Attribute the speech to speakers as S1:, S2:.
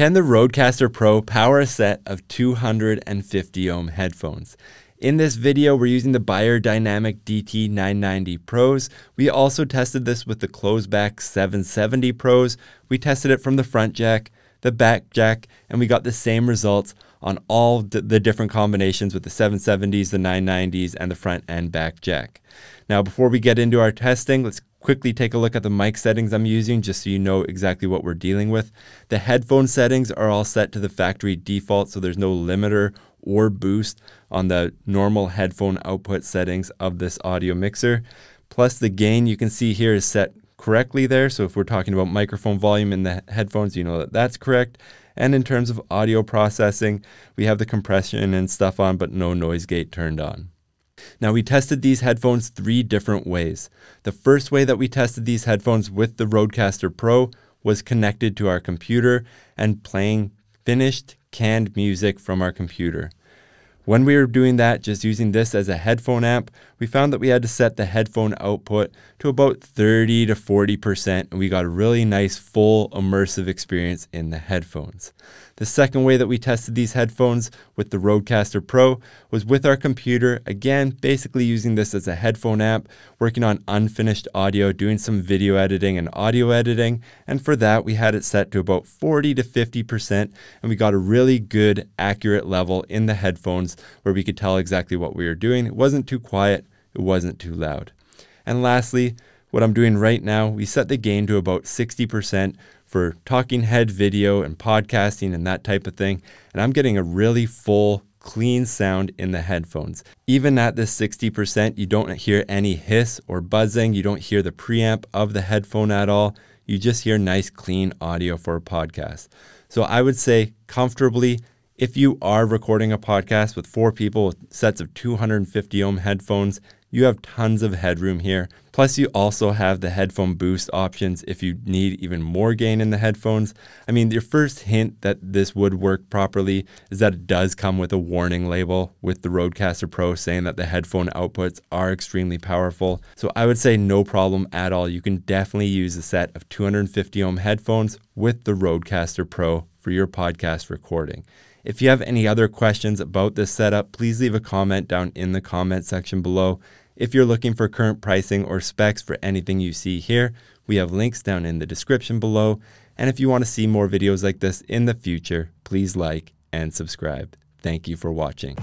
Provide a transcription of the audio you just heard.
S1: Can the Rodecaster Pro power a set of 250 ohm headphones? In this video, we're using the Beyer Dynamic DT990 Pros. We also tested this with the Closeback 770 Pros. We tested it from the front jack, the back jack, and we got the same results on all the different combinations with the 770s, the 990s, and the front and back jack. Now, before we get into our testing, let's quickly take a look at the mic settings I'm using just so you know exactly what we're dealing with. The headphone settings are all set to the factory default, so there's no limiter or boost on the normal headphone output settings of this audio mixer. Plus the gain you can see here is set correctly there. So if we're talking about microphone volume in the headphones, you know that that's correct. And in terms of audio processing, we have the compression and stuff on, but no noise gate turned on. Now, we tested these headphones three different ways. The first way that we tested these headphones with the Rodecaster Pro was connected to our computer and playing finished canned music from our computer. When we were doing that, just using this as a headphone amp, we found that we had to set the headphone output to about 30 to 40%, and we got a really nice, full, immersive experience in the headphones. The second way that we tested these headphones with the Rodecaster Pro was with our computer, again, basically using this as a headphone app, working on unfinished audio, doing some video editing and audio editing. And for that, we had it set to about 40 to 50%, and we got a really good, accurate level in the headphones where we could tell exactly what we were doing. It wasn't too quiet, it wasn't too loud. And lastly, what I'm doing right now, we set the gain to about 60%, for talking head video and podcasting and that type of thing. And I'm getting a really full, clean sound in the headphones. Even at this 60%, you don't hear any hiss or buzzing. You don't hear the preamp of the headphone at all. You just hear nice, clean audio for a podcast. So I would say comfortably, if you are recording a podcast with four people with sets of 250 ohm headphones, you have tons of headroom here. Plus, you also have the headphone boost options if you need even more gain in the headphones. I mean, your first hint that this would work properly is that it does come with a warning label with the Rodecaster Pro saying that the headphone outputs are extremely powerful. So I would say no problem at all. You can definitely use a set of 250 ohm headphones with the Rodecaster Pro for your podcast recording. If you have any other questions about this setup, please leave a comment down in the comment section below. If you're looking for current pricing or specs for anything you see here, we have links down in the description below. And if you want to see more videos like this in the future, please like and subscribe. Thank you for watching.